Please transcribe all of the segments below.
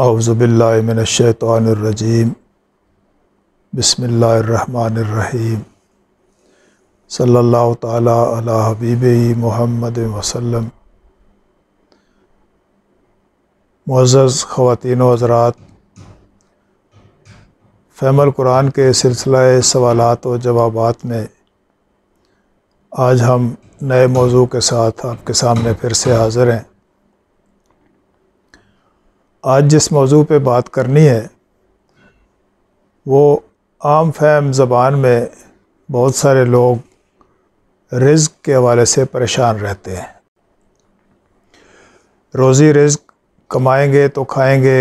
अवज़बिल्लिनशैतरजीम बसमीम सल्ला तबीब महमद वसलम मज़ज़ ख़वान हज़रा ख़वातिन फ़ैमल कुरान के सिलसिला सवालत व जवाब में आज हम नए मौजू के साथ आपके सामने फिर से हाज़िर हैं आज जिस मौजू पे बात करनी है वो आम फहम ज़बान में बहुत सारे लोग रिज्क के हवाले से परेशान रहते हैं रोज़ी रिज्क कमाएंगे तो खाएंगे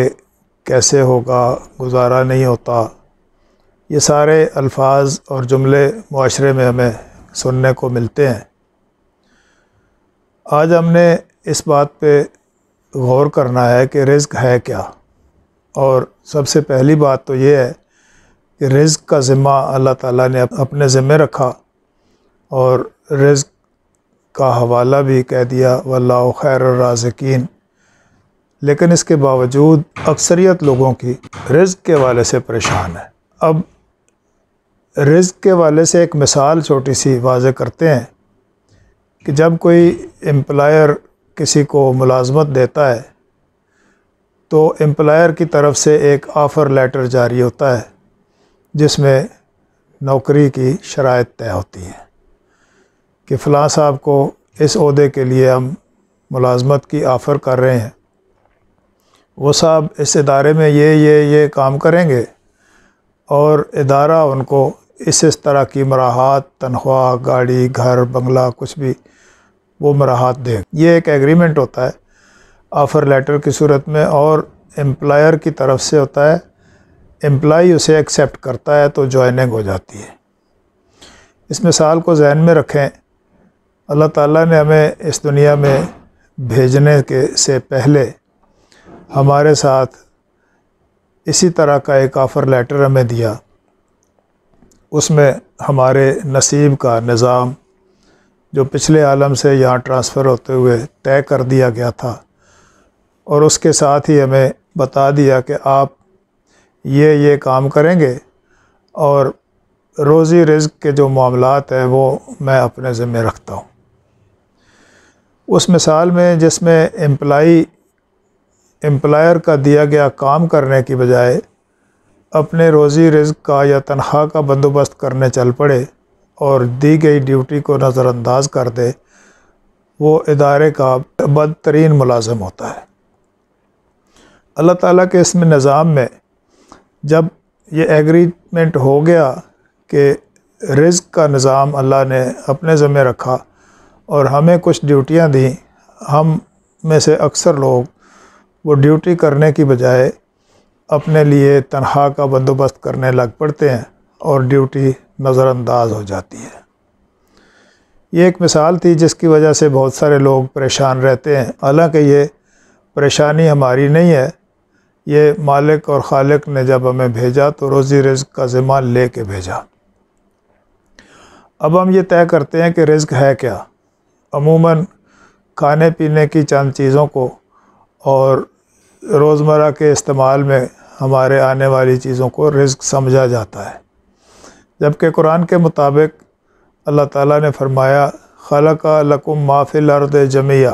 कैसे होगा गुजारा नहीं होता ये सारे अल्फाज और जुमले माशरे में हमें सुनने को मिलते हैं आज हमने इस बात पे गौर करना है कि रिज़्क है क्या और सबसे पहली बात तो ये है कि रिज़्क का ज़िम्मा अल्लाह ताला ने अपने ज़िम्मे रखा और रिज़्क का हवाला भी कह दिया वल्ला खैर राजकीन लेकिन इसके बावजूद अक्सरियत लोगों की रिज़ के वाले से परेशान है अब रिज़ के वाले से एक मिसाल छोटी सी वाज करते हैं कि जब कोई एम्प्लायर किसी को मुलाजमत देता है तो एम्प्लायर की तरफ से एक ऑफ़र लेटर जारी होता है जिसमें नौकरी की शराइ तय होती है कि फ़लाँ साहब को इस अहदे के लिए हम मुलाजमत की ऑफ़र कर रहे हैं वो साहब इस इदारे में ये ये ये काम करेंगे और इदारा उनको इस इस तरह की मराहत तनख्वाह गाड़ी घर बंगला कुछ भी वो मराहत दें ये एक एग्रीमेंट होता है ऑफ़र लेटर की सूरत में और एम्प्लायर की तरफ से होता है एम्प्लाई उसे एक्सेप्ट करता है तो जॉइनिंग हो जाती है इस मिसाल को जहन में रखें अल्लाह ताला ने हमें इस दुनिया में भेजने के से पहले हमारे साथ इसी तरह का एक ऑफ़र लेटर हमें दिया उसमें हमारे नसीब का निज़ाम जो पिछले आलम से यहाँ ट्रांसफ़र होते हुए तय कर दिया गया था और उसके साथ ही हमें बता दिया कि आप ये ये काम करेंगे और रोज़ी रिज्क के जो मामला हैं वो मैं अपने ज़िम्मे रखता हूँ उस मिसाल में जिसमें एम्प्लाई एम्प्लायर का दिया गया काम करने की बजाय अपने रोज़ी रिज्क का या तनख्वाह का बंदोबस्त करने चल पड़े और दी गई ड्यूटी को नज़रअंदाज कर दे वो इदारे का बदतरीन मुलाजम होता है अल्लाह ताला के इसमें निज़ाम में जब ये एग्रीमेंट हो गया कि रिज्क का निज़ाम अल्लाह ने अपने ज़िम्मे रखा और हमें कुछ ड्यूटियाँ दी हम में से अक्सर लोग वो ड्यूटी करने की बजाय अपने लिए तनख्वाह का बंदोबस्त करने लग पड़ते हैं और ड्यूटी नज़रअंदाज हो जाती है ये एक मिसाल थी जिसकी वजह से बहुत सारे लोग परेशान रहते हैं हालांकि ये परेशानी हमारी नहीं है ये मालिक और खालिक ने जब हमें भेजा तो रोज़ी रिज्क का ज़िम्मा ले के भेजा अब हम ये तय करते हैं कि रिज्क है क्या अमूमन खाने पीने की चंद चीज़ों को और रोज़मर्रा के इस्तेमाल में हमारे आने वाली चीज़ों को रिज्क समझा जाता है जबकि कुरान के मुताबिक अल्लाह ताला ने फरमाया खलक लकुम माफिल अर्द जमिया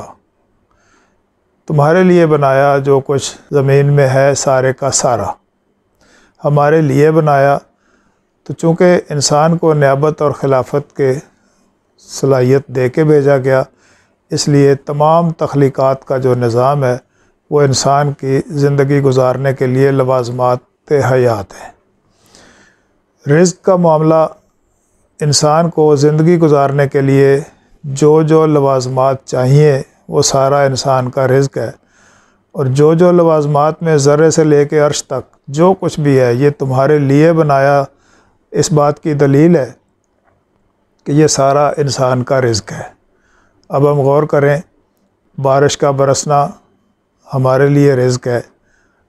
तुम्हारे लिए बनाया जो कुछ ज़मीन में है सारे का सारा हमारे लिए बनाया तो चूँकि इंसान को न्याबत और खिलाफत के सलाहियत दे के भेजा गया इसलिए तमाम तख्लीक़ात का जो निज़ाम है वो इंसान की ज़िंदगी गुजारने के लिए लवाजमात हयात हैं रिज़ का मामला इंसान को ज़िंदगी गुजारने के लिए जो जो लवाजमात चाहिए वो सारा इंसान का रिज़ है और जो जो लवाजमात में ज़र्रे से ले कर अर्श तक जो कुछ भी है ये तुम्हारे लिए बनाया इस बात की दलील है कि ये सारा इंसान का रिज़ है अब हम गौर करें बारिश का बरसना हमारे लिए रिज़ है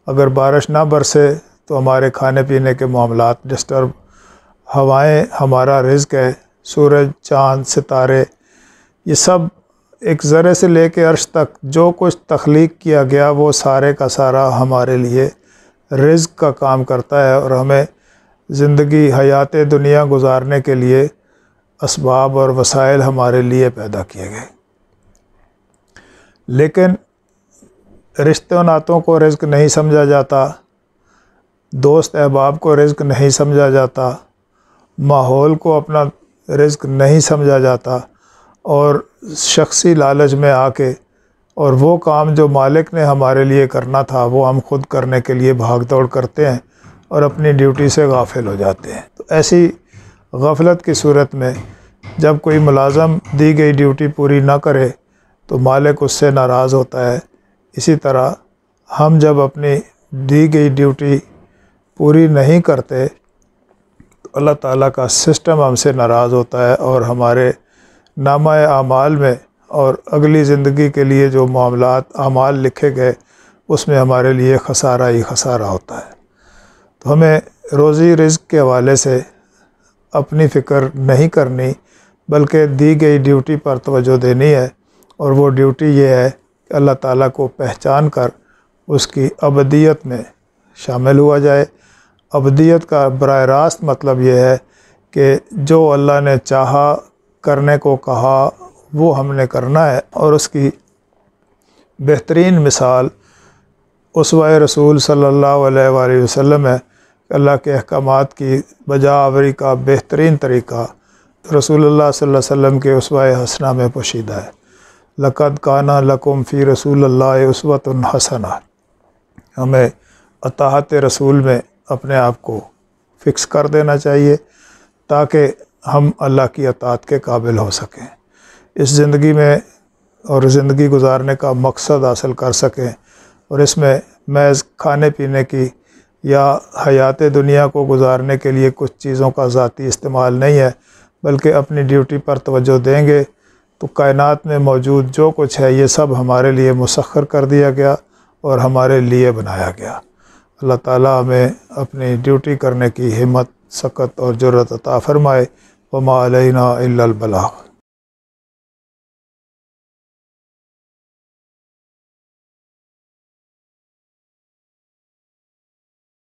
अगर बारिश ना बरसे तो हमारे खाने पीने के मामला डिस्टर्ब हवाएं हमारा रिज्क है सूरज चाँद सितारे ये सब एक ज़रे से ले कर अर्श तक जो कुछ तख्लीक किया गया वो सारे का सारा हमारे लिए रिज्क का काम करता है और हमें ज़िंदगी हयात दुनिया गुजारने के लिए इसबाब और वसाइल हमारे लिए पैदा किए गए लेकिन रिश्तों नातों को रिज्क नहीं समझा जाता दोस्त अहबाब को रिज्क नहीं समझा जाता माहौल को अपना रिज्क नहीं समझा जाता और शख्सी लालच में आके और वो काम जो मालिक ने हमारे लिए करना था वो हम खुद करने के लिए भाग दौड़ करते हैं और अपनी ड्यूटी से गाफिल हो जाते हैं तो ऐसी गफलत की सूरत में जब कोई मुलाजम दी गई ड्यूटी पूरी ना करे तो मालिक उससे नाराज़ होता है इसी तरह हम जब अपनी दी गई ड्यूटी पूरी नहीं करते तो अल्लाह ताला का सिस्टम हमसे नाराज़ होता है और हमारे नामा आमाल में और अगली ज़िंदगी के लिए जो मामला आमाल लिखे गए उसमें हमारे लिए खसारा ही खसारा होता है तो हमें रोज़ी रिज्क के हवाले से अपनी फ़िक्र नहीं करनी बल्कि दी गई ड्यूटी पर तोजो देनी है और वो ड्यूटी ये है कि अल्लाह ताला को पहचान कर उसकी अबदियत में शामिल हुआ जाए अबदियत का बर रास्त मतलब यह है कि जो अल्लाह ने चाहा करने को कहा वो हमने करना है और उसकी बेहतरीन मिसाल उस रसूल सल्ला वसम है अल्लाह के अहकाम की बजावरी का बेहतरीन तरीका रसूल वसम के उस हसना में पोशीदा है लक़द काना लकुम फ़ी रसूल उसवत हसना हमें अताहत रसूल में अपने आप को फिक्स कर देना चाहिए ताकि हम अल्लाह की अतात के काबिल हो सकें इस ज़िंदगी में और ज़िंदगी गुजारने का मकसद हासिल कर सकें और इसमें महज खाने पीने की या हयात दुनिया को गुजारने के लिए कुछ चीज़ों का ज़ाती इस्तेमाल नहीं है बल्कि अपनी ड्यूटी पर तवज्जो देंगे तो कायनात में मौजूद जो कुछ है ये सब हमारे लिए मुसर कर दिया गया और हमारे लिए बनाया गया अल्लाह ताला हमें अपनी ड्यूटी करने की हिम्मत सकत और ज़रूरत अता फ़रमाए वमा अलैना इल्लल